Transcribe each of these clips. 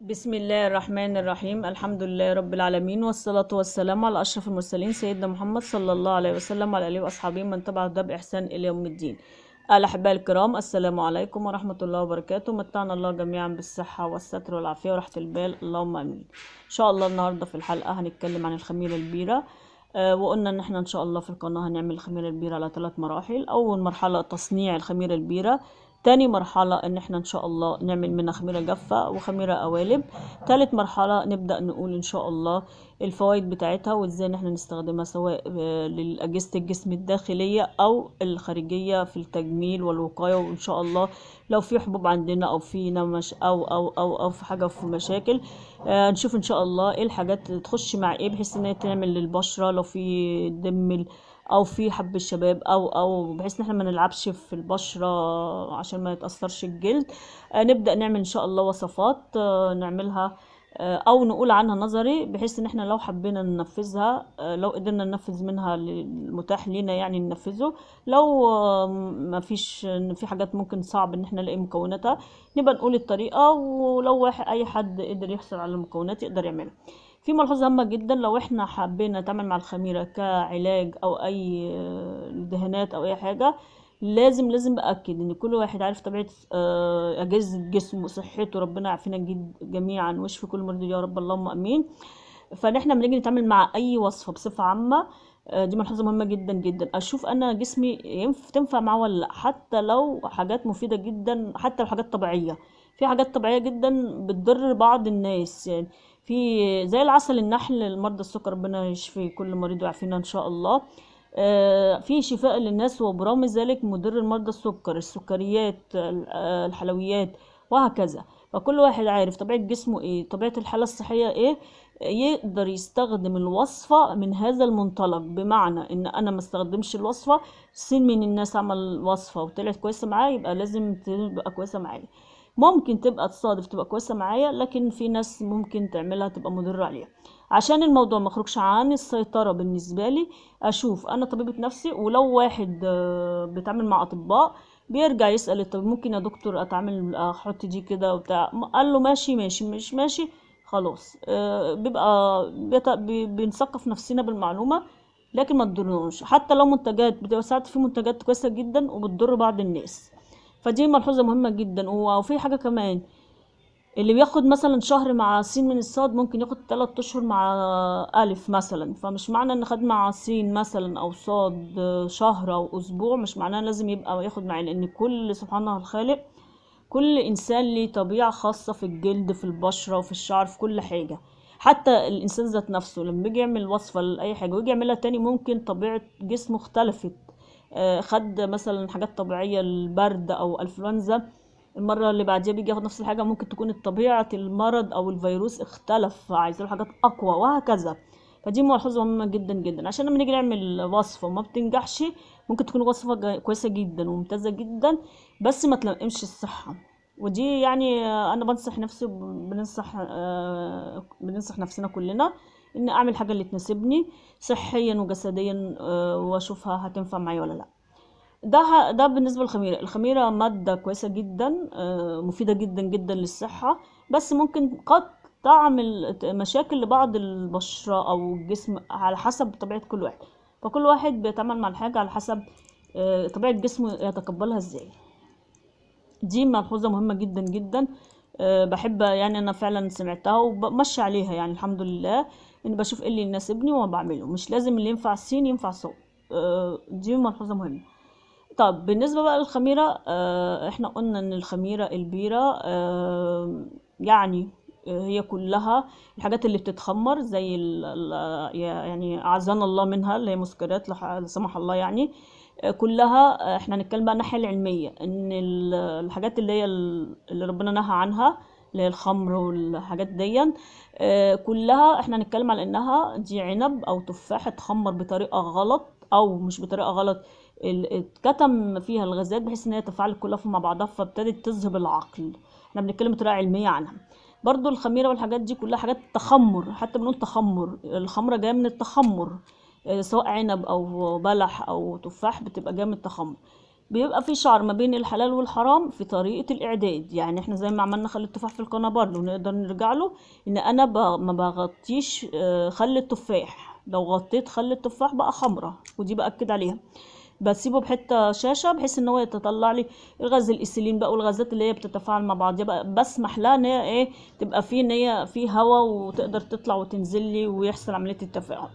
بسم الله الرحمن الرحيم الحمد لله رب العالمين والصلاة والسلام على أشرف المرسلين سيدنا محمد صلى الله عليه وسلم وعلى آله وأصحابه من تبع ده بإحسان إلى يوم الدين الأحباء الكرام السلام عليكم ورحمة الله وبركاته متعنا الله جميعا بالصحة والستر والعافية وراحة البال اللهم آمين إن شاء الله النهاردة في الحلقة هنتكلم عن الخميرة البيرة وقلنا ان احنا ان شاء الله في القناه هنعمل الخميره البيره على ثلاث مراحل اول مرحله تصنيع الخميره البيره تاني مرحلة ان احنا ان شاء الله نعمل منها خميرة جافة وخميرة قوالب تالت مرحلة نبدأ نقول ان شاء الله الفوائد بتاعتها وازاي ان احنا نستخدمها سواء آه، لأجهزة الجسم الداخلية او الخارجية في التجميل والوقاية وان شاء الله لو في حبوب عندنا او في نمش او او او او في حاجة في مشاكل آه نشوف ان شاء الله ايه الحاجات تخش مع ايه بحيث ان هي تعمل للبشرة لو في دم او في حب الشباب او او بحيث ان احنا ما نلعبش في البشره عشان ما يتاثرش الجلد آه، نبدا نعمل ان شاء الله وصفات آه، نعملها آه، او نقول عنها نظري بحيث ان احنا لو حبينا ننفذها لو قدرنا ننفذ منها المتاح لينا يعني ننفذه لو ما فيش في حاجات ممكن صعب ان احنا نلاقي مكوناتها نبقى نقول الطريقه ولو اي حد قدر يحصل على المكونات يقدر يعملها في ملحوظة هامة جدا لو احنا حبينا نتعامل مع الخميرة كعلاج أو أي آه، دهانات أو أي حاجة لازم لازم بأكد إن كل واحد عارف طبيعة آه، أجهزة جسمه وصحته ربنا يعافينا جميعا ويشفي كل مريض يا رب اللهم آمين فنحن احنا بنيجي نتعامل مع أي وصفة بصفة عامة آه، دي ملحوظة مهمة جدا جدا أشوف أنا جسمي تنفع معاه ولا لأ حتى لو حاجات مفيدة جدا حتى لو حاجات طبيعية في حاجات طبيعية جدا بتضر بعض الناس يعني في زي العسل النحل لمرضى السكر ربنا يشفي كل مريض ويعافينا ان شاء الله آه، في شفاء للناس وبرغم ذلك مضر مرضى السكر السكريات آه، الحلويات وهكذا فكل واحد عارف طبيعة جسمه ايه طبيعة الحالة الصحية ايه يقدر يستخدم الوصفة من هذا المنطلق بمعنى ان انا ما استخدمش الوصفة سن من الناس عمل وصفة وطلعت كويسة معايا يبقى لازم تبقى كويسة معايا ممكن تبقى تصادف تبقى كويسة معايا لكن في ناس ممكن تعملها تبقى مضرة عليها عشان الموضوع ما يخرجش عن السيطرة بالنسبة لي أشوف أنا طبيبة نفسي ولو واحد آه، بيتعامل مع أطباء بيرجع يسأل الطبيب ممكن يا دكتور أتعامل أحط دي كده وبتاع قال له ماشي ماشي مش ماشي خلاص آه، بيبقى بنثقف نفسنا بالمعلومة لكن ما تضرناش حتى لو منتجات بتبقى ساعات في منتجات كويسة جدا وبتضر بعض الناس فدي ملحوظه مهمه جدا وفي حاجه كمان اللي بياخد مثلا شهر مع سين من الصاد ممكن ياخد تلات اشهر مع الف مثلا فمش معنى ان خد مع سين مثلا او صاد شهر او اسبوع مش معناه لازم يبقى ياخد معي لان كل الله الخالق كل انسان ليه طبيعه خاصه في الجلد في البشره وفي الشعر في كل حاجه حتى الانسان ذات نفسه لما بيجي يعمل وصفه لاي حاجه ويجي يعملها تاني ممكن طبيعه جسمه اختلفت آه، خد مثلا حاجات طبيعية البرد أو أنفلونزا المرة اللي بعديها بيجي ياخد نفس الحاجة ممكن تكون طبيعة المرض أو الفيروس اختلف عايز له حاجات أقوى وهكذا فدي ملحوظة مهمة جدا جدا عشان لما نيجي نعمل وصفة وما بتنجحش ممكن تكون وصفة كويسة جدا وممتازة جدا بس ما تلائمش الصحة ودي يعني أنا بنصح نفسي بننصح آه، بننصح نفسنا كلنا إن أعمل حاجة اللي تناسبني صحيا وجسديا آه، واشوفها هتنفع معايا ولا لا ده ده بالنسبه للخميره الخميره ماده كويسه جدا آه، مفيده جدا جدا للصحه بس ممكن قد تعمل مشاكل لبعض البشره او الجسم على حسب طبيعه كل واحد فكل واحد بيتعامل مع الحاجه على حسب آه، طبيعه جسمه يتقبلها ازاي دي ملحوظه مهمه جدا جدا بحب يعني انا فعلا سمعتها وبمشي عليها يعني الحمد لله ان بشوف ايه اللي يناسبني وبعمله مش لازم اللي ينفع السين ينفع ص آه دي ملحوظه مهمه طب بالنسبه بقى للخميره آه احنا قلنا ان الخميره البيره آه يعني هي كلها الحاجات اللي بتتخمر زي ال يعني اعزنا الله منها اللي هي مسكرات لا سمح الله يعني آه، كلها آه، احنا هنتكلم بقى الناحيه العلميه ان الحاجات اللي هي اللي ربنا نهى عنها هي الخمر والحاجات دي آه، كلها احنا هنتكلم على انها دي عنب او تفاح اتخمر بطريقه غلط او مش بطريقه غلط اتكتم فيها الغازات بحيث ان هي تفاعلت كلها مع بعضها فابتدت تذهب العقل احنا بنتكلم بطريقه علميه عنها برضو الخميره والحاجات دي كلها حاجات تخمر حتى بنقول تخمر الخمره جايه من التخمر آه، سواء عنب او بلح او تفاح بتبقى جايه من التخمر بيبقى في شعر ما بين الحلال والحرام في طريقة الإعداد يعني احنا زي ما عملنا خل التفاح في القناة برضه نقدر نرجع له إن أنا ما بغطيش آه، خل التفاح لو غطيت خل التفاح بقى حمرا ودي بأكد عليها بسيبه بحته شاشه بحيث ان هو يتطلع لي الغاز الايثيلين بقى والغازات اللي هي بتتفاعل مع بعض بقى بسمح لها ان هي ايه تبقى فيه ان هي في هواء وتقدر تطلع وتنزل لي ويحصل عمليه التفاعل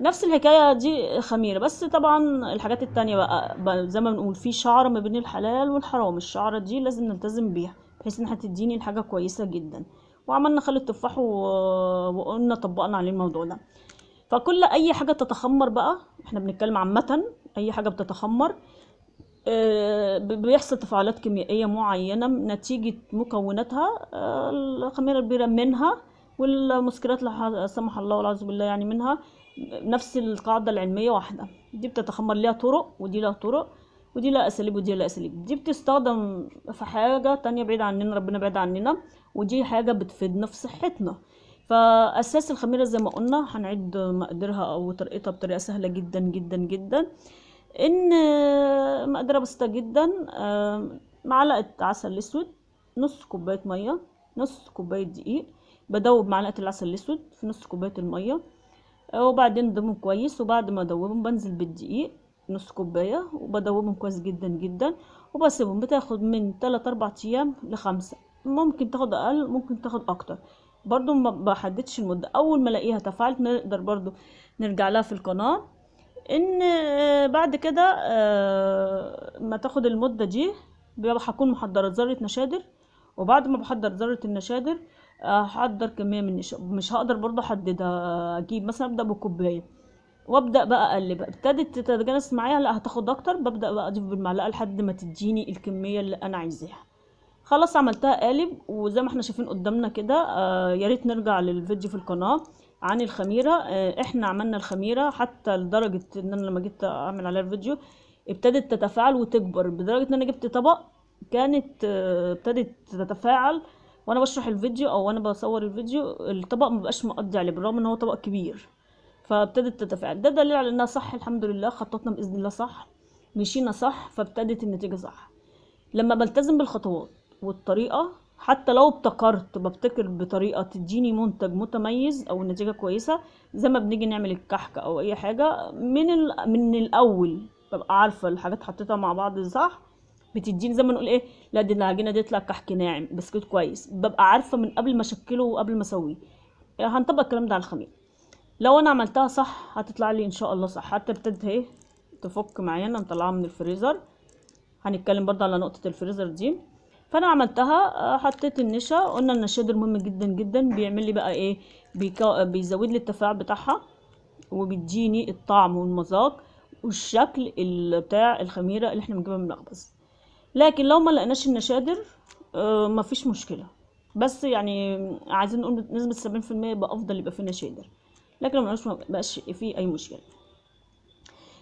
نفس الحكايه دي خميره بس طبعا الحاجات التانية بقى, بقى زي ما بنقول في شعر ما بين الحلال والحرام الشعره دي لازم نلتزم بيها بحيث انها تديني الحاجه كويسه جدا وعملنا خل التفاح وقلنا طبقنا عليه الموضوع ده فكل اي حاجه تتخمر بقى احنا بنتكلم عامه اي حاجه بتتخمر آه، بيحصل تفاعلات كيميائيه معينه نتيجه مكوناتها آه، الخميره البيره منها والمسكرات لا سمح الله والعياذ بالله يعني منها نفس القاعدة العلمية واحدة دي بتتخمر ليها طرق ودي لها طرق ودي لها أساليب ودي لها أساليب دي بتستخدم في حاجة تانية بعيد عننا ربنا بعيد عننا ودي حاجة بتفيدنا في صحتنا فأساس الخميرة زي ما قلنا هنعد مقدرها أو طريقتها بطريقة سهلة جدا جدا جدا إن مقدرة بسيطة جدا معلقة عسل أسود نص كوباية مية نص كوباية دقيق بدوب معلقة العسل الأسود في نص كوباية المية وبعدين نضمهم كويس وبعد ما ادوبهم بنزل بالدقيق نص كوبايه وبدوبهم كويس جدا جدا وبسيبهم بتاخد من 3 4 ايام لخمسة ممكن تاخد اقل ممكن تاخد اكتر برضو ما بحددش المده اول ما الاقيها تفاعلت نقدر برضو نرجع لها في القناه ان آه، بعد كده آه، ما تاخد المده دي بيبقى هكون محضره ذره نشادر وبعد ما بحضر ذره النشادر احضر آه، كميه من النشا مش هقدر برضه احددها آه، اجيب مثلا ابدا بكوبايه وابدا بقى اقلب ابتدت تتجانس معايا لا هتاخد اكتر ببدا بقى اضيف بالمعلقه لحد ما تديني الكميه اللي انا عايزاها خلاص عملتها قالب وزي ما احنا شايفين قدامنا كده آه يا ريت نرجع للفيديو في القناه عن الخميره آه احنا عملنا الخميره حتى لدرجه ان انا لما جيت اعمل عليها الفيديو ابتدت تتفاعل وتكبر بدرجه ان انا جبت طبق كانت آه، ابتدت تتفاعل وانا بشرح الفيديو او انا بصور الفيديو الطبق مبقاش مقضي عليه بالرغم ان هو طبق كبير فابتدت تتفاعل ده دليل على انها صح الحمد لله خططنا باذن الله صح مشينا صح فابتدت النتيجه صح لما بلتزم بالخطوات والطريقه حتى لو ابتكرت ببتكر بطريقه تديني منتج متميز او نتيجه كويسه زي ما بنيجي نعمل الكحك او اي حاجه من من الاول ببقى عارفه الحاجات حطيتها مع بعض صح بتديني زي ما نقول ايه لا دي العجينه دي تطلع كحك ناعم بسكوت كويس ببقى عارفه من قبل ما اشكله وقبل ما اسويه آه، هنطبق الكلام ده على الخميره لو انا عملتها صح هتطلع لي ان شاء الله صح حتى ابتدت اهي تفك معايا انا من الفريزر هنتكلم برضه على نقطه الفريزر دي فانا عملتها آه، حطيت النشا قلنا النشا ده مهم جدا جدا بيعمل لي بقى ايه بيكا... بيزود لي التفاعل بتاعها وبيديني الطعم والمذاق والشكل بتاع الخميره اللي احنا بنجيبها من الاخبز لكن لو ما لقناش النشادر ما آه، مفيش مشكله بس يعني عايزين نقول نسبه 70% يبقى افضل يبقى في نشادر لكن لو ما بقاش فيه اي مشكله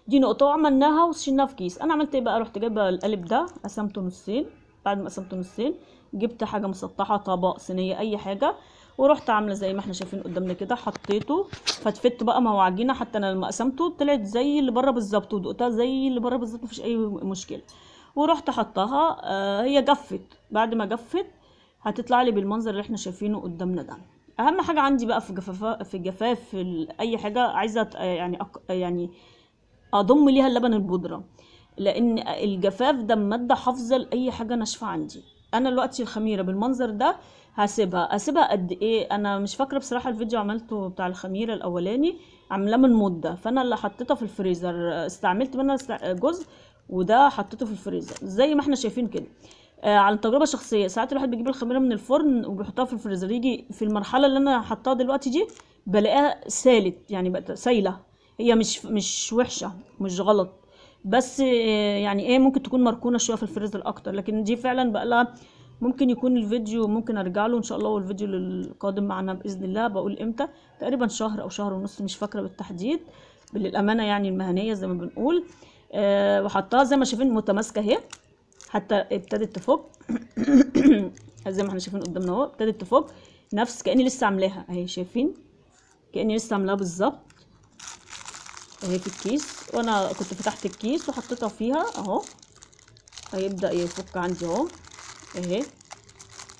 دي نقطه عملناها وشلناها في كيس انا عملت ايه بقى رحت جايبه القالب ده قسمته نصين بعد ما قسمته نصين جبت حاجه مسطحه طبق صينيه اي حاجه ورحت عامله زي ما احنا شايفين قدامنا كده حطيته فتفت بقى ما هو عجينه حتى انا لما قسمته طلعت زي اللي بره بالظبط ودقتها زي اللي بره بالظبط مفيش اي مشكله ورحت حطها آه، هي جفت بعد ما جفت هتطلع لي بالمنظر اللي احنا شايفينه قدامنا ده اهم حاجه عندي بقى في جفاف في جفاف اي حاجه عايزه يعني أك... يعني اضم ليها اللبن البودره لان الجفاف ده ماده حافظه لاي حاجه ناشفه عندي انا دلوقتي الخميره بالمنظر ده هسيبها اسيبها قد ايه انا مش فاكره بصراحه الفيديو عملته بتاع الخميره الاولاني عاملاه من مده فانا اللي حطيتها في الفريزر استعملت منها جزء وده حطيته في الفريزر زي ما احنا شايفين كده آه على التجربه الشخصيه ساعات الواحد بيجيب الخميره من الفرن وبيحطها في الفريزر يجي في المرحله اللي انا حطاها دلوقتي دي بلاقيها سالت يعني بقت سايله هي مش مش وحشه مش غلط بس آه، يعني ايه ممكن تكون مركونه شويه في الفريزر اكتر لكن دي فعلا بقى لها ممكن يكون الفيديو ممكن ارجع له ان شاء الله والفيديو القادم معنا باذن الله بقول امتى تقريبا شهر او شهر ونص مش فاكره بالتحديد للامانه يعني المهنيه زي ما بنقول آه، وحطها زي ما شايفين متماسكه اهي حتى ابتدت تفك زي ما احنا شايفين قدامنا اهو ابتدت تفك نفس كاني لسه عاملاها اهي شايفين كاني لسه عاملاها بالظبط اهي في الكيس وانا كنت فتحت الكيس وحطيتها فيها اهو هيبدا يفك عندي اهو اهي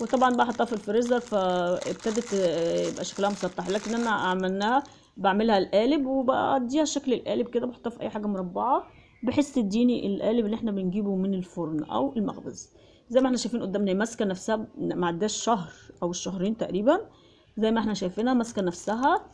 وطبعا بقى حطها في الفريزر فابتدت آه، يبقى شكلها مسطح لكن انا عملناها بعملها القالب وبقى اديها شكل القالب كده بحطها في اي حاجه مربعه بحيث تديني القالب اللي احنا بنجيبه من الفرن او المخبز زي ما احنا شايفين قدامنا ماسكه نفسها ما عداش شهر او شهرين تقريبا زي ما احنا شايفينها ماسكه نفسها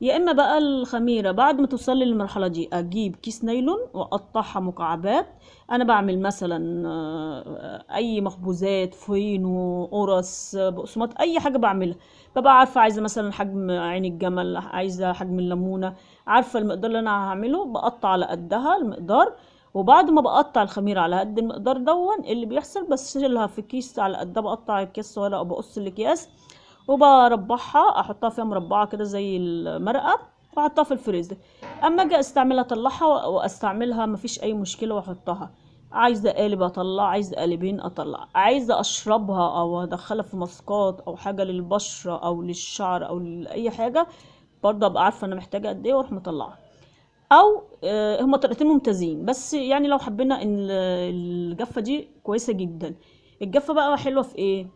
يا اما بقى الخميره بعد ما توصل لي للمرحله دي اجيب كيس نايلون واقطعها مكعبات انا بعمل مثلا آه، اي مخبوزات فينو قرص بقسماط اي حاجه بعملها ببقى عارفه عايزه مثلا حجم عين الجمل عايزه حجم الليمونه عارفه المقدار اللي انا هعمله بقطع على قدها المقدار وبعد ما بقطع الخميره على قد المقدار دون اللي بيحصل بشيلها في كيس على قدها بقطع الكيس ولا بقص الاكياس وبربحها احطها فيها مربعه كده زي المرقه واحطها في الفريزر اما اجي استعملها اطلعها واستعملها مفيش اي مشكله واحطها عايزه قالب اطلع عايزه قالبين اطلع عايزه اشربها او ادخلها في ماسكات او حاجه للبشره او للشعر او لاي حاجه برضه ابقى عارفه انا محتاجه قد ايه واروح مطلعه او آه، هما طريقتين ممتازين بس يعني لو حبينا ان الجفه دي كويسه جدا الجفه بقى حلوه في ايه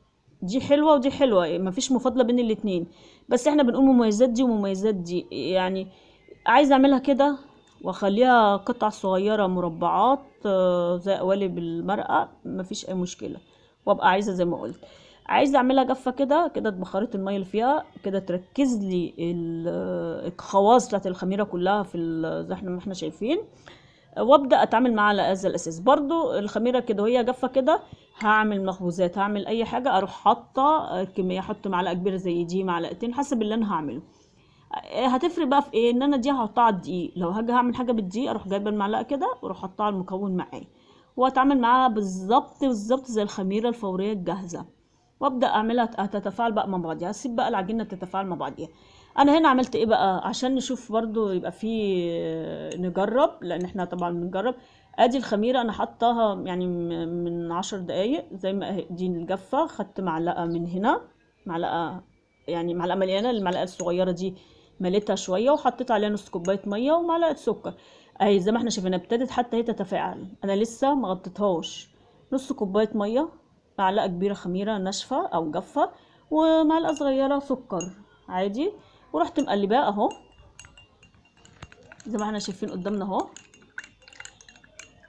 دي حلوه ودي حلوه مفيش مفاضله بين الاتنين بس احنا بنقول مميزات دي ومميزات دي يعني عايز اعملها كده واخليها قطع صغيره مربعات آه، زي قوالب المرقه مفيش اي مشكله وابقى عايزه زي ما قلت عايزه اعملها جفه كده كده اتبخرت الميه اللي فيها كده تركز لي الخواص بتاعت الخميره كلها في زي احنا ما احنا شايفين وابدا اتعامل معاها على هذا الاساس برضو الخميره كده وهي جافه كده هعمل مخبوزات هعمل اي حاجه اروح حاطه كميه احط معلقه كبيره زي دي معلقتين حسب اللي انا هعمله آه، هتفرق بقى في ايه ان انا دي هحطها على الدقيق لو هاجي هعمل حاجه بالدقيق اروح جايبه المعلقه كده واروح حاطها على المكون معايا واتعامل معاها بالظبط بالظبط زي الخميره الفوريه الجاهزه وابدا اعملها هتتفاعل بقى مع بعضيها يعني هسيب بقى العجينه تتفاعل مع بعضيها انا هنا عملت ايه بقى عشان نشوف برضو يبقى فيه نجرب لان احنا طبعا بنجرب ادي الخميره انا حطاها يعني من عشر دقايق زي ما دي الجافه خدت معلقه من هنا معلقه يعني معلقه مليانه المعلقه الصغيره دي مليتها شويه وحطيت عليها نص كوبايه ميه ومعلقه سكر اهي زي ما احنا شايفين ابتدت حتى هي تتفاعل انا لسه ما غطيتهاش نص كوبايه ميه معلقة كبيرة خميرة ناشفة أو جافة ومعلقة صغيرة سكر عادي ورحت مقلباه أهو زي ما احنا شايفين قدامنا أهو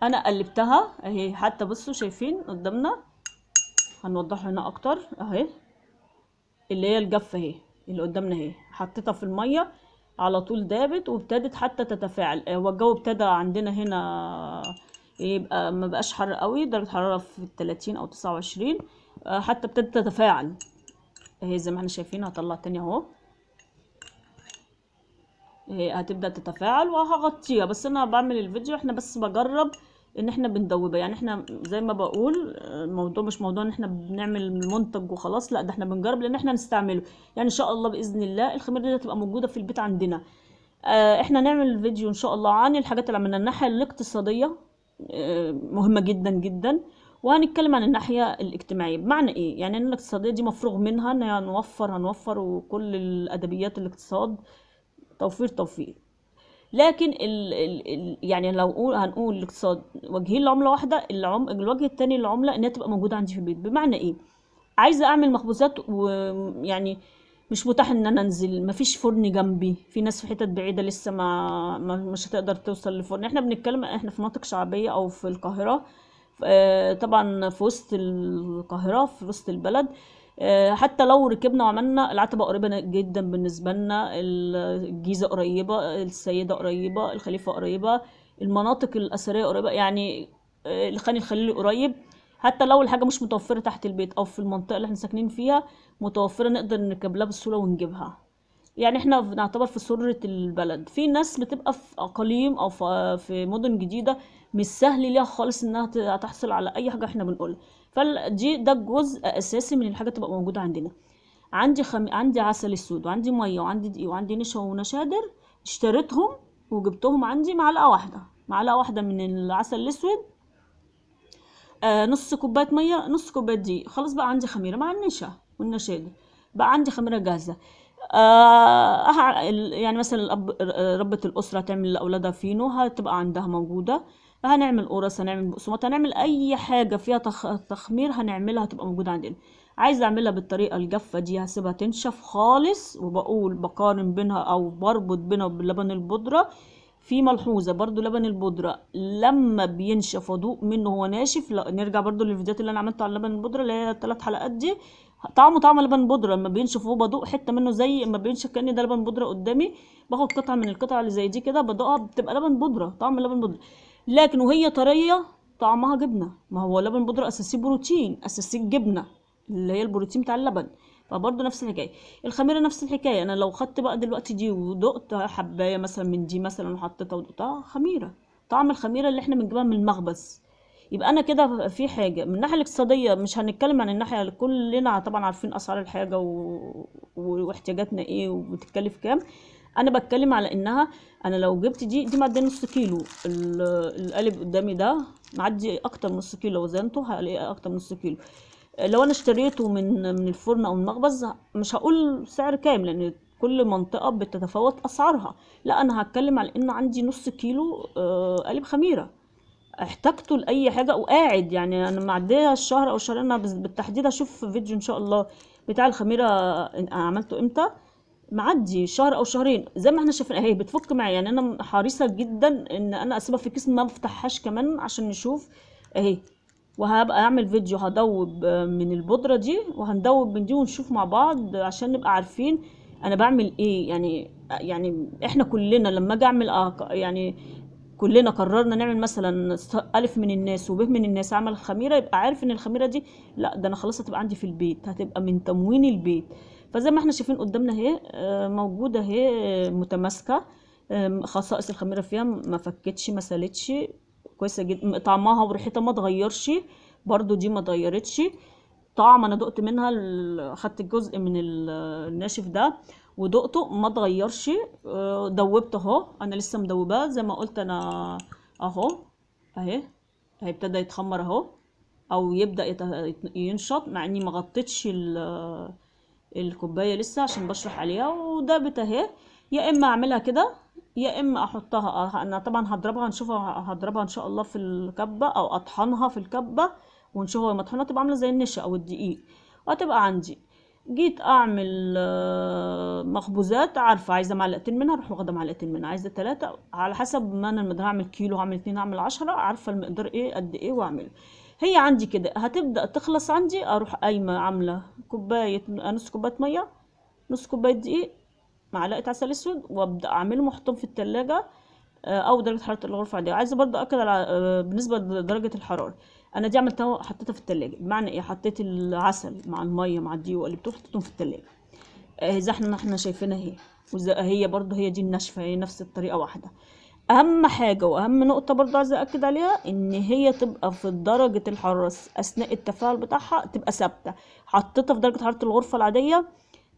أنا قلبتها أهي حتى بصوا شايفين قدامنا هنوضح هنا أكتر أهي اللي هي الجافة أهي اللي قدامنا أهي حطيتها في المية على طول دابت وابتدت حتى تتفاعل هو الجو ابتدى عندنا هنا يبقى ما بقاش حر قوي درجه حراره في 30 او 29 آه، حتى ابتدت تتفاعل اهي زي ما احنا شايفين هطلع تاني اهو إيه، هتبدا تتفاعل وهغطيها بس انا بعمل الفيديو احنا بس بجرب ان احنا بندوبها يعني احنا زي ما بقول الموضوع مش موضوع ان احنا بنعمل منتج وخلاص لا ده احنا بنجرب لان احنا نستعمله يعني ان شاء الله باذن الله الخميره دي هتبقى موجوده في البيت عندنا آه، احنا نعمل فيديو ان شاء الله عن الحاجات اللي عملناها الناحيه الاقتصاديه مهمة جدا جدا وهنتكلم عن الناحية الاجتماعية بمعنى ايه يعني ان الاقتصادية دي مفروغ منها ان هنوفر هنوفر وكل الادبيات الاقتصاد توفير توفير لكن الـ الـ يعني لو هنقول الاقتصاد وجهين لعملة واحدة العم الوجه التاني للعملة انها تبقى موجودة عندي في البيت بمعنى ايه عايزة اعمل مخبوزات ويعني مش متاح ان انا انزل مفيش فرن جنبي في ناس في حتت بعيده لسه ما, ما مش هتقدر توصل لفرن احنا بنتكلم احنا في مناطق شعبيه او في القاهره آه، طبعا في وسط القاهره في وسط البلد آه، حتى لو ركبنا وعملنا العتبة قريبة جدا بالنسبة لنا الجيزة قريبة السيدة قريبة الخليفة قريبة المناطق الأثرية قريبة يعني آه، الخان الخليلي قريب حتى لو الحاجه مش متوفره تحت البيت او في المنطقه اللي احنا ساكنين فيها متوفره نقدر نركبها بسهوله ونجيبها يعني احنا بنعتبر في سرة البلد في ناس بتبقى في اقاليم او في مدن جديدة مش سهل ليها خالص انها تحصل على اي حاجة احنا بنقولها فدي ده جزء اساسي من الحاجة تبقى موجودة عندنا عندي خم... عندي عسل اسود وعندي ميه وعندي دقيق وعندي نشا ونشادر اشتريتهم وجبتهم عندي معلقه واحده معلقه واحده من العسل الاسود آه، نص كوبايه ميه نص كوبايه دقيق خلاص بقى عندي خميره مع النشا والنشا دي بقى عندي خميره جاهزه آه يعني مثلا الأب ربة الأسرة تعمل لأولادها فينو هتبقى عندها موجودة هنعمل قرص هنعمل بقسماط هنعمل أي حاجة فيها تخ... تخمير هنعملها هتبقى موجودة عندنا عايزة أعملها بالطريقة الجافة دي هسيبها تنشف خالص وبقول بقارن بينها أو بربط بينها باللبن البودرة في ملحوظه برضو لبن البودره لما بينشف وضوء منه هو ناشف لا نرجع برضو للفيديوهات اللي انا عملته على لبن البودره اللي هي الثلاث حلقات دي طعمه طعم لبن بودره لما بينشف وهو بدوق حته منه زي ما بينشف كان ده لبن بودره قدامي باخد قطعه من القطع اللي زي دي كده بدوقها بتبقى لبن بودره طعم لبن بودره لكن وهي طريه طعمها جبنه ما هو لبن بودره اساسيه بروتين اساسيه جبنه اللي هي البروتين بتاع اللبن فبرضه نفس الحكايه الخميره نفس الحكايه انا لو خدت بقى دلوقتي دي ودقت حبايه مثلا من دي مثلا وحطيتها ودقتها خميره طعم الخميره اللي احنا بنجيبها من المخبز يبقى انا كده في حاجه من الناحيه الاقتصاديه مش هنتكلم عن الناحيه كلنا طبعا عارفين اسعار الحاجه و... واحتياجاتنا ايه وبتكلف كام انا بتكلم على انها انا لو جبت دي دي معديه نص كيلو القالب قدامي ده معدي اكتر من نص كيلو وزنته هلاقيه اكتر من نص كيلو لو انا اشتريته من من الفرن او المخبز مش هقول سعر كام لان كل منطقة بتتفاوت أسعارها لا أنا هتكلم على إن عندي نص كيلو آه، قالب خميرة احتاجته لأي حاجة وقاعد يعني أنا معدية الشهر أو الشهرين أنا بالتحديد هشوف فيديو إن شاء الله بتاع الخميرة آه، عملته إمتى معدي شهر أو شهرين زي ما احنا شايفين أهي بتفك معايا يعني أنا حريصة جدا إن أنا أسيبها في كيس ما افتحهاش كمان عشان نشوف أهي وهبقى اعمل فيديو هدوب من البودرة دي وهندوب من دي ونشوف مع بعض عشان نبقى عارفين انا بعمل ايه يعني يعني احنا كلنا لما اجي اعمل يعني كلنا قررنا نعمل مثلا ألف من الناس وب من الناس عمل خميرة يبقى عارف إن الخميرة دي لا ده أنا خلاص هتبقى عندي في البيت هتبقى من تموين البيت فزي ما احنا شايفين قدامنا اهي آه، موجودة اهي متماسكة آه، خصائص الخميرة فيها ما فكتش ما سالتش كويسه جدا طعمها وريحتها ما اتغيرش برده دي ما اتغيرتش طعم انا دقت منها خدت الجزء من الناشف ده ودقته ما اتغيرش آه، دوبت اهو انا لسه مدوباه زي ما قلت انا اهو اهي هيبتدى يتخمر اهو او يبدا ينشط مع اني ما غطيتش الكوبايه لسه عشان بشرح عليها ودابت اهي يا اما اعملها كده يا اما احطها أه، انا طبعا هضربها نشوفها هضربها ان شاء الله في الكبه او اطحنها في الكبه ونشوفها مطحونه تبقى عامله زي النشا او الدقيق وهتبقى عندي جيت اعمل آه، مخبوزات عارفه عايزه معلقتين منها اروح واخده معلقتين منها عايزه ثلاثه على حسب ما انا المقدار هعمل كيلو هعمل اتنين هعمل عشرة عارفه المقدار ايه قد ايه واعمل هي عندي كده هتبدا تخلص عندي اروح قايمه عامله كوبايه نص كوبايه ميه نص كوبايه دقيق معلقه عسل اسود وابدا اعمله واحطهم في التلاجة آه، او درجه حراره الغرفه عاديه عايزه برضه اكد على آه، بالنسبه لدرجه الحراره انا دي عملتها حطيتها في التلاجة بمعنى ايه حطيت العسل مع الميه مع الدقيق بتروح حطيتهم في التلاجة زي آه، احنا احنا شايفينها اهي هي برضه هي دي الناشفه هي نفس الطريقه واحده اهم حاجه واهم نقطه برضه عايزه اكد عليها ان هي تبقى في درجه الحراره اثناء التفاعل بتاعها تبقى ثابته حطيتها في درجه حراره الغرفه العاديه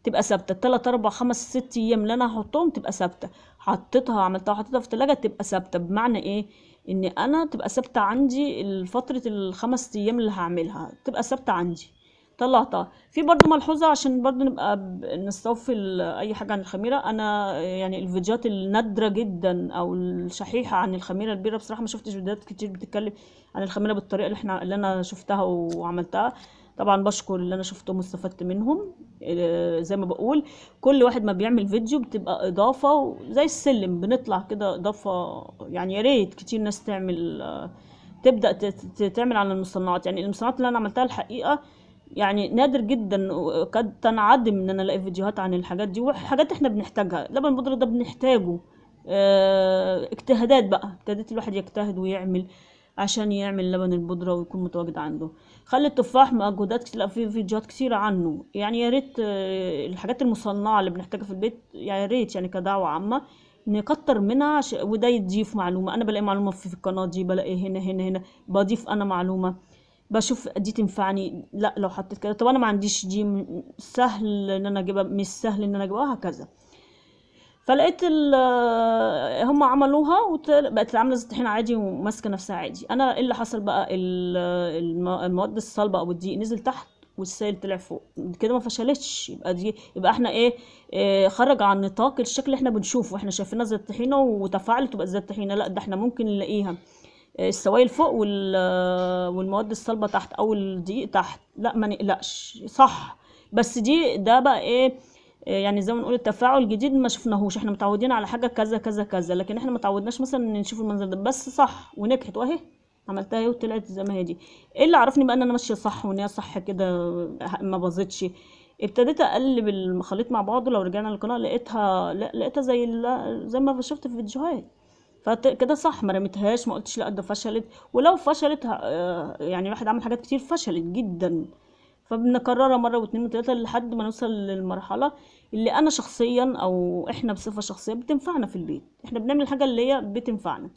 تبقى ثابته 3 4 5 6 ايام اللي انا هحطهم تبقى ثابته حطيتها عملتها وحطيتها في الثلاجه تبقى ثابته بمعنى ايه ان انا تبقى ثابته عندي فتره الخمس ايام اللي هعملها تبقى ثابته عندي طلعتها في برضو ملحوظه عشان برضو نبقى نستوفي اي حاجه عن الخميره انا يعني الفيديوهات النادره جدا او الشحيحه عن الخميره البيره بصراحه ما شفتش فيديوهات كتير بتتكلم عن الخميره بالطريقه اللي احنا اللي انا شفتها وعملتها طبعا بشكر اللي انا شفتهم واستفدت منهم آه، زي ما بقول كل واحد ما بيعمل فيديو بتبقى اضافه زي السلم بنطلع كده اضافه يعني يا ريت كتير ناس تعمل آه، تبدا تعمل عن المصنعات يعني المصنعات اللي انا عملتها الحقيقه يعني نادر جدا قد تنعدم ان انا الاقي فيديوهات عن الحاجات دي وحاجات احنا بنحتاجها لبن البودره ده بنحتاجه اه اجتهادات بقى ابتديت الواحد يجتهد ويعمل عشان يعمل لبن البودره ويكون متواجد عنده خل التفاح مأجودات كتير في فيديوهات كتيرة عنه يعني يا ريت آه، الحاجات المصنعة اللي بنحتاجها في البيت يعني يا ريت يعني كدعوة عامة نكتر منها وده يضيف معلومة أنا بلاقي معلومة في القناة دي بلاقي هنا هنا هنا بضيف أنا معلومة بشوف دي تنفعني لا لو حطيت كده طب أنا ما عنديش دي سهل إن أنا أجيبها مش سهل إن أنا أجيبها وهكذا فلقيت هم عملوها وبقت عامله زي الطحينه عادي وماسكه نفسها عادي انا ايه اللي حصل بقى المواد الصلبه او الدقيق نزل تحت والسائل طلع فوق كده ما فشلتش يبقى دي يبقى احنا ايه, إيه خرج عن نطاق الشكل اللي احنا بنشوفه احنا شايفينها زي الطحينه وتفاعلت وبقت زي الطحينه لا ده احنا ممكن نلاقيها السوائل فوق والمواد الصلبه تحت او الدقيق تحت لا ما نقلقش صح بس دي ده بقى ايه يعني زي ما نقول التفاعل جديد ما شفناهوش احنا متعودين على حاجه كذا كذا كذا لكن احنا متعودناش مثلا ان نشوف المنظر ده بس صح ونجحت واهي عملتها اهي وطلعت زي ما هي دي ايه اللي عرفني بقى ان انا ماشيه صح وان هي صح كده ما باظتش ابتديت اقلب المخاليط مع بعض لو رجعنا للقناه لقيتها لقيتها زي زي ما شفت في فيديوهات فكده صح ما رميتهاش ما قلتش لا ده فشلت ولو فشلت يعني الواحد عمل حاجات كتير فشلت جدا فبنكررها مرة واتنين وتلاتة لحد ما نوصل للمرحلة اللي أنا شخصيا أو إحنا بصفة شخصية بتنفعنا في البيت إحنا بنعمل الحاجة اللي هي بتنفعنا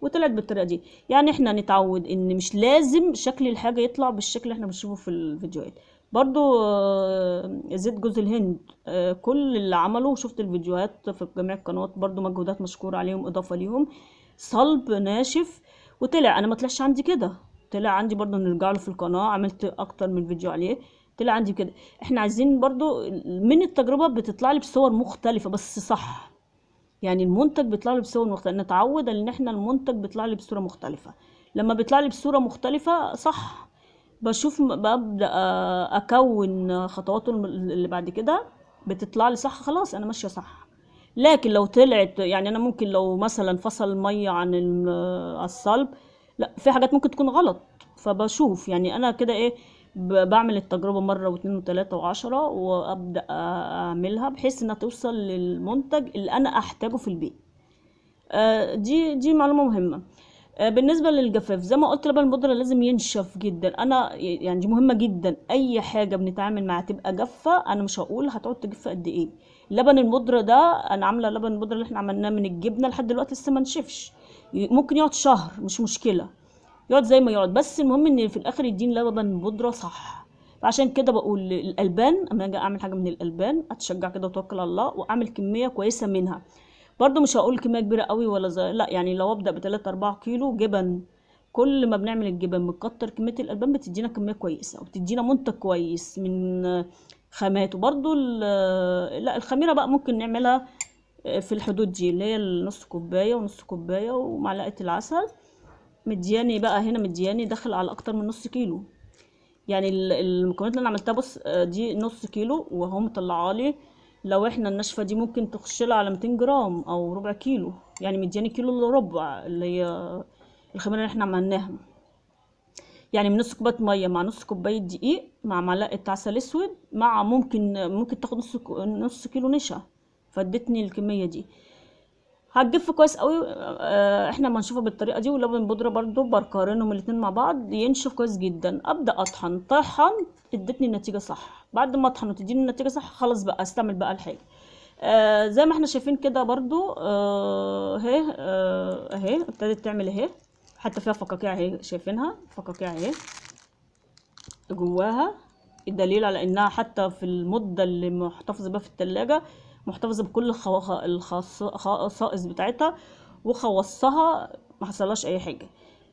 وطلعت بالطريقة دي يعني إحنا نتعود إن مش لازم شكل الحاجة يطلع بالشكل اللي إحنا بنشوفه في الفيديوهات برضو آه، زيت جوز الهند آه، كل اللي عمله شفت الفيديوهات في جميع القنوات برضو مجهودات مشكوره عليهم إضافة ليهم صلب ناشف وطلع انا ما طلعش عندي كده طلع عندي برضو نرجع له في القناه عملت اكتر من فيديو عليه طلع عندي كده احنا عايزين برضو من التجربه بتطلع لي بصور مختلفه بس صح يعني المنتج بيطلع لي بصور مختلفه نتعود ان احنا المنتج بيطلع لي بصوره مختلفه لما بيطلع لي بصوره مختلفه صح بشوف ببدا اكون خطواته اللي بعد كده بتطلع لي صح خلاص انا ماشيه صح لكن لو طلعت يعني انا ممكن لو مثلا فصل الميه عن الصلب لا في حاجات ممكن تكون غلط فبشوف يعني انا كده ايه بعمل التجربة مرة واتنين وتلاتة وعشرة وابدأ اعملها بحيث انها توصل للمنتج اللي انا احتاجه في البيت آه، دي دي معلومة مهمة آه، بالنسبة للجفاف زي ما قلت لبن البودرة لازم ينشف جدا انا يعني دي مهمة جدا اي حاجة بنتعامل معاها تبقى جافة انا مش هقول هتقعد تجف قد ايه لبن البودرة ده انا عاملة لبن البودرة اللي احنا عملناه من الجبنة لحد دلوقتي لسه ما نشفش ممكن يقعد شهر مش مشكله يقعد زي ما يقعد بس المهم ان في الاخر يديني لبن بودره صح فعشان كده بقول الالبان اما اجي اعمل حاجه من الالبان اتشجع كده واتوكل على الله واعمل كميه كويسه منها برضو مش هقول كميه كبيره قوي ولا زي لا يعني لو ابدا ب 3 4 كيلو جبن كل ما بنعمل الجبن بنكتر كميه الالبان بتدينا كميه كويسه وبتدينا منتج كويس من خامات وبرضو لا الخميره بقى ممكن نعملها في الحدود دي اللي هي نص كوبايه ونص كوبايه ومعلقه العسل مدياني بقى هنا مدياني داخل على اكتر من نص كيلو يعني المكونات اللي انا عملتها بص آه، دي نص كيلو وهو مطلعالي لي لو احنا الناشفه دي ممكن تخشلها على 200 جرام او ربع كيلو يعني مدياني كيلو الا ربع اللي هي الخميره اللي احنا عملناها يعني من نص كوبايه ميه مع نص كوبايه دقيق مع معلقه عسل اسود مع ممكن ممكن تاخد نص نص كيلو نشا فادتني الكميه دي هتجف كويس قوي آه، احنا ما بالطريقه دي ولبن بودره برضو بقارنهم الاتنين مع بعض ينشف كويس جدا ابدا اطحن طحن ادتني النتيجه صح بعد ما اطحن وتديني النتيجه صح خلاص بقى استعمل بقى الحاجه آه زي ما احنا شايفين كده برضو آه، اهي آه اهي ابتدت تعمل اهي حتى فيها فقاقيع اهي شايفينها فقاقيع اهي جواها الدليل على انها حتى في المده اللي محتفظه بيها في التلاجة محتفظه بكل الخصائص بتاعتها وخوصها ما حصلهاش اي حاجه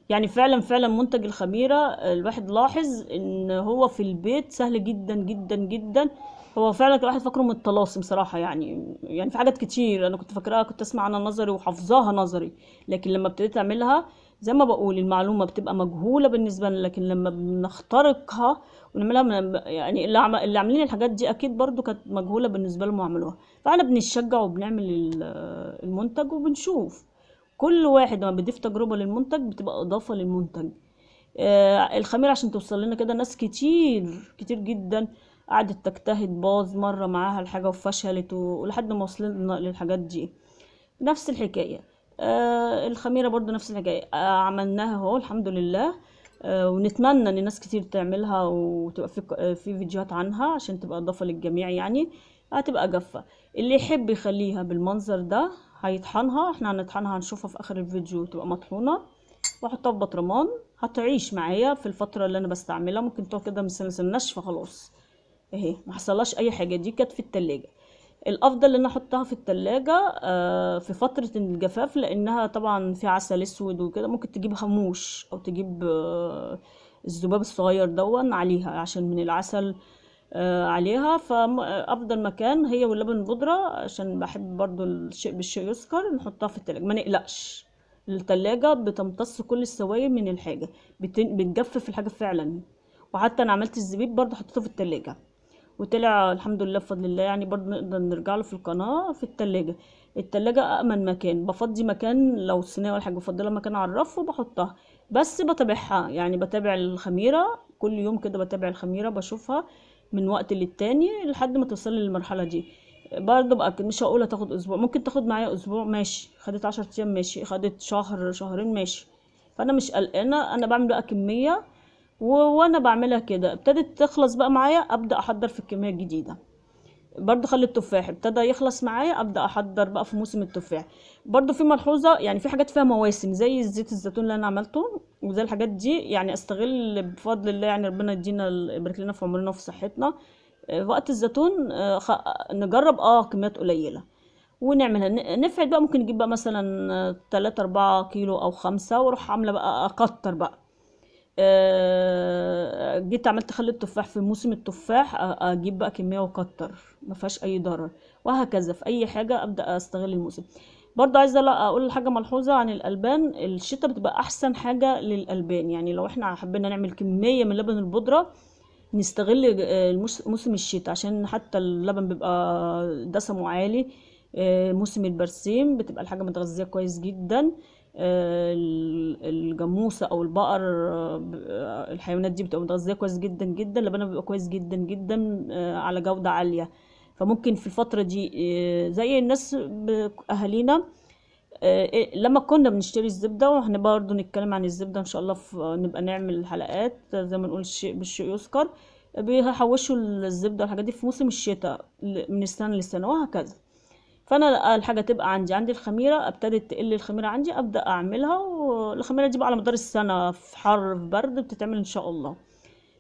يعني فعلا فعلا منتج الخميره الواحد لاحظ ان هو في البيت سهل جدا جدا جدا هو فعلا الواحد فاكره من الطلاسم صراحه يعني يعني في حاجات كتير انا كنت فاكراها كنت اسمع عنها نظري وحافظاها نظري لكن لما ابتديت اعملها زي ما بقول المعلومة بتبقى مجهولة بالنسبة لنا لكن لما بنخترقها ونعملها يعني اللي عاملين الحاجات دي أكيد برضو كانت مجهولة بالنسبة لهم وعملوها فاحنا بنشجع وبنعمل المنتج وبنشوف كل واحد لما بيضيف تجربة للمنتج بتبقى إضافة للمنتج آه الخميرة عشان توصل لنا كده ناس كتير كتير جدا قعدت تجتهد باظ مرة معاها الحاجة وفشلت ولحد ما وصلنا للحاجات دي نفس الحكاية آه الخميره برضو نفس الحكايه آه عملناها اهو الحمد لله آه ونتمنى ان ناس كتير تعملها وتبقى في آه، في فيديوهات عنها عشان تبقى اضافه للجميع يعني هتبقى جافه اللي يحب يخليها بالمنظر ده هيطحنها احنا هنطحنها هنشوفها في اخر الفيديو تبقى مطحونه واحطها في بطرمان هتعيش معايا في الفتره اللي انا بستعملها ممكن تقعد كده مثلا ناشفه خلاص اهي ما حصلهاش اي حاجه دي كانت في التلاجة الافضل ان احطها في التلاجة آه، في فترة الجفاف لانها طبعا فيها عسل اسود وكده ممكن تجيب هموش او تجيب آه، الذباب الصغير دون عليها عشان من العسل آه، عليها فافضل مكان هي واللبن بودرة عشان بحب برضو الشيء بالشيء يذكر نحطها في التلاجة ما نقلقش التلاجة بتمتص كل السوائل من الحاجة بتجفف الحاجة فعلا وحتى انا عملت الزبيب برضو حطيته في التلاجة وطلع الحمد لله بفضل الله يعني برضه نقدر نرجع له في القناه في التلاجة التلاجة امن مكان بفضي مكان لو الصينيه ولا حاجه بفضلها مكان على الرف وبحطها بس بتابعها يعني بتابع الخميره كل يوم كده بتابع الخميره بشوفها من وقت للتاني لحد ما توصل للمرحله دي برضه بقى مش هقول هتاخد اسبوع ممكن تاخد معايا اسبوع ماشي خدت عشر ايام ماشي خدت شهر شهرين ماشي فانا مش قلقانه انا بعمل بقى كميه وانا بعملها كده ابتدت تخلص بقى معايا ابدا احضر في الكميه الجديده برضو خلي التفاح ابتدى يخلص معايا ابدا احضر بقى في موسم التفاح برضو في ملحوظه يعني في حاجات فيها مواسم زي زيت الزيتون اللي انا عملته وزي الحاجات دي يعني استغل بفضل الله يعني ربنا يدينا يبارك لنا في عمرنا وفي صحتنا وقت الزيتون آه، نجرب اه كميات قليله ونعملها نفعل بقى ممكن نجيب بقى مثلا 3 آه، 4 كيلو او 5 واروح عامله بقى اكتر بقى آه، جيت عملت خل التفاح في موسم التفاح آه، اجيب بقى كميه واكتر ما فيهاش اي ضرر وهكذا في اي حاجه ابدا استغل الموسم برضه عايزه لا اقول حاجه ملحوظه عن الالبان الشتاء بتبقى احسن حاجه للالبان يعني لو احنا حبينا نعمل كميه من لبن البودره نستغل آه، موسم الشتاء عشان حتى اللبن بيبقى دسمه عالي موسم البرسيم بتبقى الحاجه متغذيه كويس جدا آه، الجاموسه او البقر آه، الحيوانات دي بتبقى متغذيه كويس جدا جدا لبنها بيبقى كويس جدا جدا آه، على جوده عاليه فممكن في الفتره دي زي الناس اهالينا إيه، لما كنا بنشتري الزبده واحنا برضو نتكلم عن الزبده ان شاء الله نبقى نعمل حلقات زي ما نقول الشيء بالشيء يذكر بيحوشوا الزبده والحاجات دي في موسم الشتاء من السنه للسنه وهكذا فانا الحاجه تبقى عندي عندي الخميره ابتدت تقل الخميره عندي ابدا اعملها والخميره دي بقى على مدار السنه في حر في برد بتتعمل ان شاء الله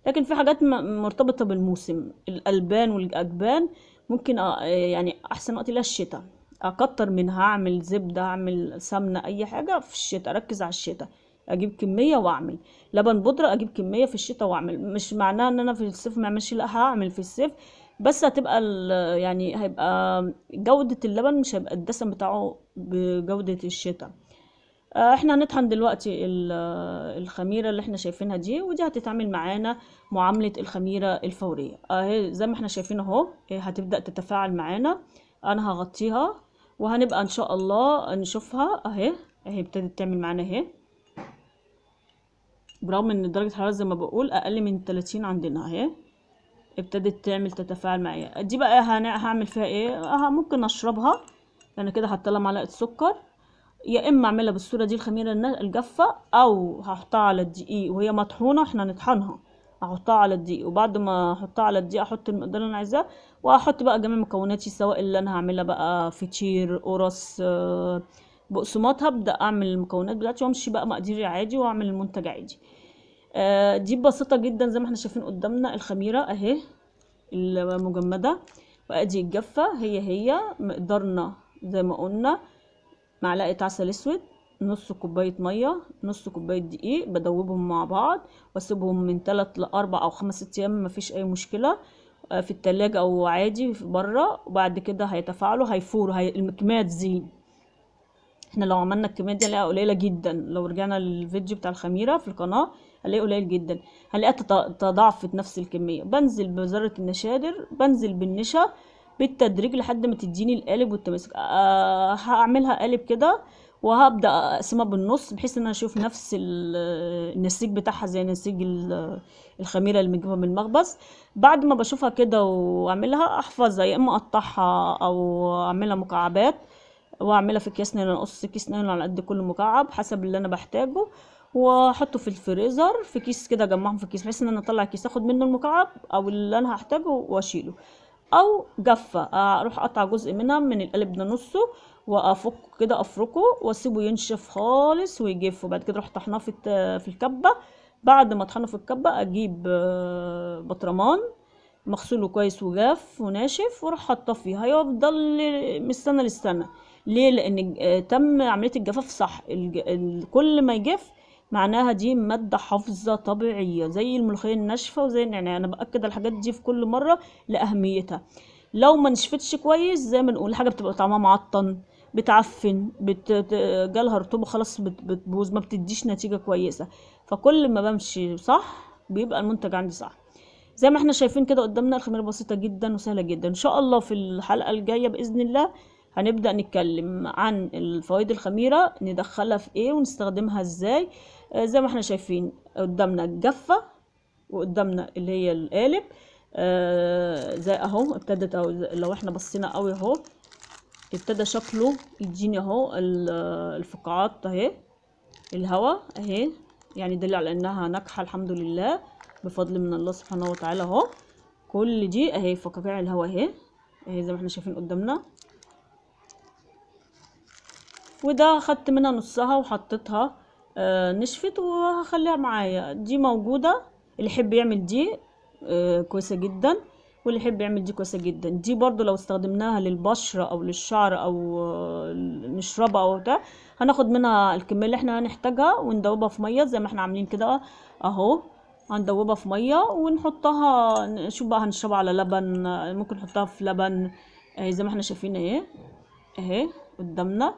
لكن في حاجات مرتبطه بالموسم الالبان والاجبان ممكن يعني احسن وقت ليها الشتاء اكتر منها اعمل زبده اعمل سمنه اي حاجه في الشتاء اركز على الشتاء اجيب كميه واعمل لبن بودره اجيب كميه في الشتاء واعمل مش معناه ان انا في الصيف ما اعملش لا هعمل في الصيف بس هتبقى يعني هيبقى جودة اللبن مش هيبقى الدسم بتاعه بجودة الشتاء آه، احنا هنطحن دلوقتي الخميرة اللي احنا شايفينها دي ودي هتتعمل معانا معاملة الخميرة الفورية اه زي ما احنا شايفين اهو ايه، هتبدأ تتفاعل معانا انا هغطيها وهنبقى ان شاء الله نشوفها اهي اهي ابتدت تعمل معانا اهي برغم ان درجة الحرارة زي ما بقول اقل من 30 عندنا اهي ابتدت تعمل تتفاعل معايا دي بقى إيه؟ هعمل فيها ايه ممكن اشربها انا كده حاطه لها معلقه سكر يا اما اعملها بالصوره دي الخميره الجافه او هحطها على الدقيق وهي مطحونه احنا نطحنها احطها على الدقيق وبعد ما احطها على الدقيق احط المقدار اللي انا عايزاه واحط بقى جميع مكوناتي سواء اللي انا هعملها بقى فطير قرص آه، بقسماط هبدا اعمل المكونات بتاعتي وامشي بقى مقاديري عادي واعمل المنتج عادي آه، دي بسيطة جدا زي ما احنا شايفين قدامنا الخميرة اهي المجمدة وادي الجفة هي هي مقدارنا زي ما قلنا معلقة عسل اسود نص كوباية مية نص كوباية دقيق بدوبهم مع بعض واسيبهم من تلات لأربع أو خمس أيام مفيش أي مشكلة آه، في التلاجة أو عادي في برا وبعد كده هيتفاعلوا هيفوروا هي... الكمية تزيد احنا لو عملنا الكمية دي هنلاقيها قليلة جدا لو رجعنا للفيديو بتاع الخميرة في القناة هلاقيه قليل جدا هلاقيها تضاعفت نفس الكمية بنزل بذرة النشادر بنزل بالنشا بالتدريج لحد ما تديني القالب والتماسك أه هعملها قالب كده وهبدا اقسمها بالنص بحيث ان انا اشوف نفس النسيج بتاعها زي نسيج الخميره اللي بنجيبها من المخبز بعد ما بشوفها كده واعملها احفظها يا اما اقطعها او اعملها مكعبات واعملها في كيس نايلون اقص كيس نايلون على قد كل مكعب حسب اللي انا بحتاجه واحطه في الفريزر في كيس كده اجمعهم في كيس بحيث ان انا اطلع كيس اخد منه المكعب او اللي انا هحتاجه واشيله او جفه اروح اقطع جزء منها من القالب ده نصه وافكه كده افركه واسيبه ينشف خالص ويجف وبعد كده اروح طحناه في في الكبه بعد ما اطحنه في الكبه اجيب آه، بطرمان مغسوله كويس وجاف وناشف واروح حاطاه فيه هيفضل من للسنه ليه لان آه، تم عمليه الجفاف صح كل ما يجف معناها دي مادة حافظة طبيعية زي الملوخية الناشفة وزي النعناع أنا بأكد الحاجات دي في كل مرة لأهميتها لو ما نشفتش كويس زي ما نقول الحاجة بتبقى طعمها معطن بتعفن جالها رطوبة خلاص بتبوظ ما بتديش نتيجة كويسة فكل ما بمشي صح بيبقى المنتج عندي صح زي ما احنا شايفين كده قدامنا الخميرة بسيطة جدا وسهلة جدا ان شاء الله في الحلقة الجاية بإذن الله هنبدأ نتكلم عن الفوائد الخميرة ندخلها في ايه ونستخدمها ازاي آه، زي ما احنا شايفين قدامنا الجفة وقدامنا اللي هي القالب آه، زي اهو ابتدت او لو احنا بصينا قوي اهو ابتدى شكله يديني اهو الفقاعات اهي الهواء اهي يعني دل على انها ناجحه الحمد لله بفضل من الله سبحانه وتعالى اهو كل دي اهي فقاقيع الهواء اهي اهي زي ما احنا شايفين قدامنا وده خدت منها نصها وحطيتها آه، نشفت وهخليها معايا دي موجودة اللي يحب يعمل دي آه، كويسة جدا واللي يحب يعمل دي كويسة جدا دي برضو لو استخدمناها للبشرة او للشعر او آه، نشربها او ده هناخد منها الكمية اللي احنا هنحتاجها وندوبها في مية زي ما احنا عاملين كده اهو هندوبها في مية ونحطها نشوف بقى هنشربها على لبن ممكن نحطها في لبن زي ما احنا شايفين ايه اهي قدامنا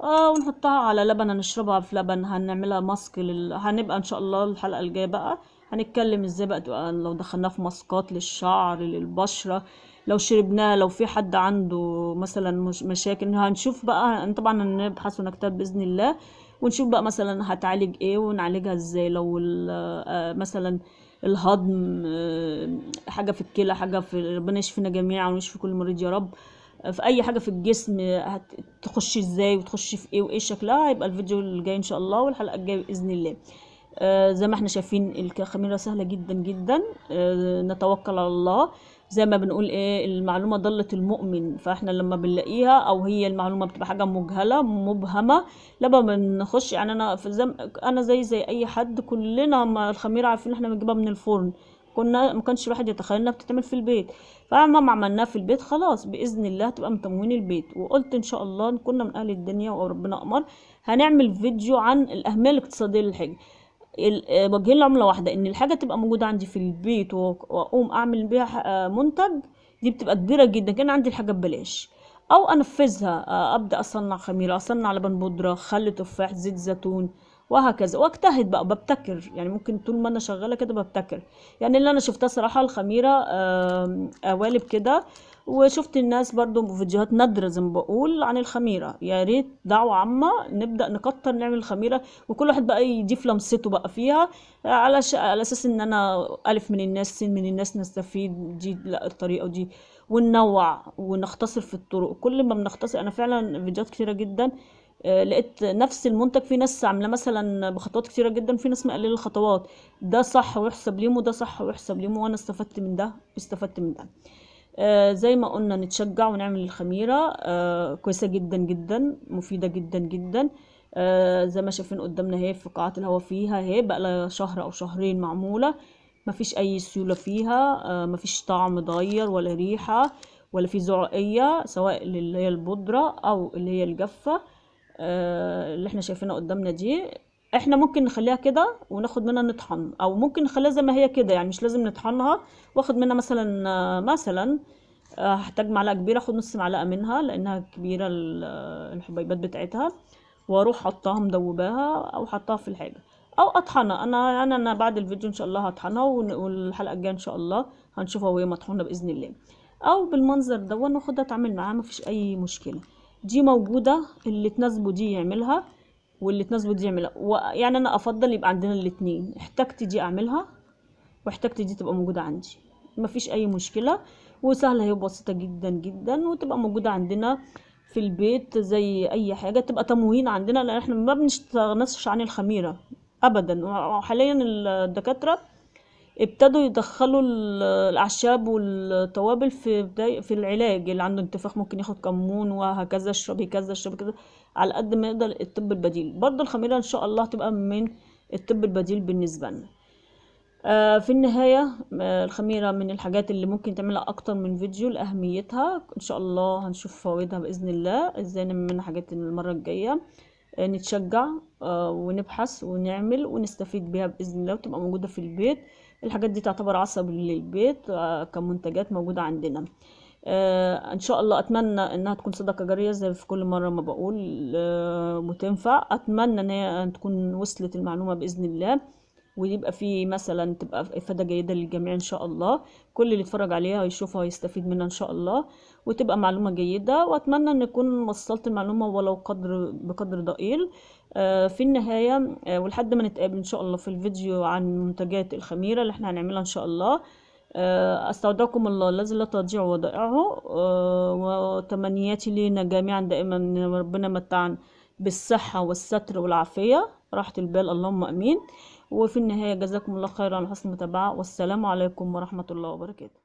آه ونحطها على لبن هنشربها في لبن هنعملها ماسك لل... هنبقى ان شاء الله الحلقه الجايه بقى هنتكلم ازاي بقى لو دخلناه في ماسكات للشعر للبشره لو شربناها لو في حد عنده مثلا مشاكل هنشوف بقى طبعا هنبحث ونكتب باذن الله ونشوف بقى مثلا هتعالج ايه ونعالجها ازاي لو آه، مثلا الهضم آه، حاجه في الكلى حاجه في ربنا يشفينا جميعا ويشفي كل مريض يا رب في اي حاجه في الجسم هتخش ازاي وتخش في ايه وايه شكلها آه، هيبقى الفيديو اللي جاي ان شاء الله والحلقه الجايه باذن الله آه زي ما احنا شايفين الخميره سهله جدا جدا آه نتوكل على الله زي ما بنقول ايه المعلومه ضلت المؤمن فاحنا لما بنلاقيها او هي المعلومه بتبقى حاجه مجهله مبهمه لما بنخش يعني انا في زم... انا زي زي اي حد كلنا ما الخميره عارفين احنا بنجيبها من الفرن كنا ما كانش الواحد يتخيل انها بتتعمل في البيت بعد ما عملناه في البيت خلاص باذن الله هتبقى من تموين البيت وقلت ان شاء الله كنا من اهل الدنيا وربنا امر هنعمل فيديو عن الاهميه الاقتصاديه للحج آه، وجهين العمله واحده ان الحاجه تبقى موجوده عندي في البيت واقوم اعمل بيها آه، منتج دي بتبقى كبيره جدا كان عندي الحاجه ببلاش او انفذها آه، ابدا اصنع خميره اصنع لبن بودره خل تفاح زيت زيتون وهكذا واجتهد بقى ببتكر يعني ممكن طول ما انا شغاله كده ببتكر يعني اللي انا شفتها صراحه الخميره آه، قوالب كده وشفت الناس برضو فيديوهات نادرة زي ما بقول عن الخميرة يا ريت دعوة عامة نبدأ نكتر نعمل الخميرة وكل واحد بقى يضيف لمسته بقى فيها على, ش... على أساس إن أنا ألف من الناس سين من الناس نستفيد دي لا الطريقة دي وننوع ونختصر في الطرق كل ما بنختصر أنا فعلا فيديوهات كتيرة جدا آه، لقيت نفس المنتج في ناس عامله مثلا بخطوات كتيره جدا في ناس مقلله الخطوات ده صح ويحسب ليهم وده صح ويحسب ليهم وانا استفدت من ده واستفدت من ده آه، زي ما قلنا نتشجع ونعمل الخميره آه، كويسه جدا جدا مفيده جدا جدا زي ما شايفين قدامنا اهي في قاعات الهواء فيها اهي بقى شهر او شهرين معموله مفيش اي سيوله فيها آه مفيش طعم اتغير ولا ريحه ولا في زعقيه سواء اللي هي البودره او اللي هي الجافه آه، اللي احنا شايفينها قدامنا دي احنا ممكن نخليها كده وناخد منها نطحن او ممكن نخليها زي ما هي كده يعني مش لازم نطحنها واخد منها مثلا آه، مثلا آه، هحتاج معلقه كبيره اخد نص معلقه منها لانها كبيره الحبيبات بتاعتها واروح حطها مدوباها او حطها في الحاجه او اطحنها انا يعني انا بعد الفيديو ان شاء الله هطحنها والحلقه الجايه ان شاء الله هنشوفها وهي مطحونه باذن الله او بالمنظر ده واخدها اتعامل معاها مفيش اي مشكله دي موجودة اللي تناسبه دي يعملها واللي تناسبه دي يعملها ويعني أنا أفضل يبقى عندنا الاتنين احتجت دي أعملها واحتجت دي تبقى موجودة عندي مفيش أي مشكلة وسهلة هي بسيطة جدا جدا وتبقى موجودة عندنا في البيت زي أي حاجة تبقى تموين عندنا لأن احنا ما بنستغناش عن الخميرة أبدا وحاليا الدكاترة ابتدوا يدخلوا الاعشاب والتوابل في بداية في العلاج اللي عنده انتفاخ ممكن ياخد كمون وهكذا اشربي كذا اشربي كذا على قد ما يقدر الطب البديل برضه الخميره ان شاء الله هتبقى من الطب البديل بالنسبه لنا آه، في النهاية آه، الخميرة من الحاجات اللي ممكن تعملها أكتر من فيديو لأهميتها إن شاء الله هنشوف فوائدها بإذن الله إزاي نعمل منها حاجات المرة الجاية آه، نتشجع ونبحث ونعمل ونستفيد بيها بإذن الله وتبقى موجودة في البيت الحاجات دي تعتبر عصب للبيت آه، كمنتجات موجودة عندنا آه، ان شاء الله اتمنى انها تكون صدقه جاريه زي في كل مره ما بقول آه، وتنفع اتمنى ان تكون وصلت المعلومه باذن الله ويبقى في مثلا تبقى افاده جيده للجميع ان شاء الله كل اللي اتفرج عليها هيشوفها هيستفيد منها ان شاء الله وتبقى معلومه جيده واتمنى ان اكون وصلت المعلومه ولو قدر بقدر ضئيل آه، في النهاية آه، ولحد ما نتقابل إن شاء الله في الفيديو عن منتجات الخميرة اللي احنا هنعملها إن شاء الله آه، أستودعكم الله الذي لا تضيع ودائعه وتمنياتي لينا جميعا دائما إن ربنا متعنا بالصحة والستر والعافية راحة البال اللهم أمين وفي النهاية جزاكم الله خيرا على حسن المتابعة والسلام عليكم ورحمة الله وبركاته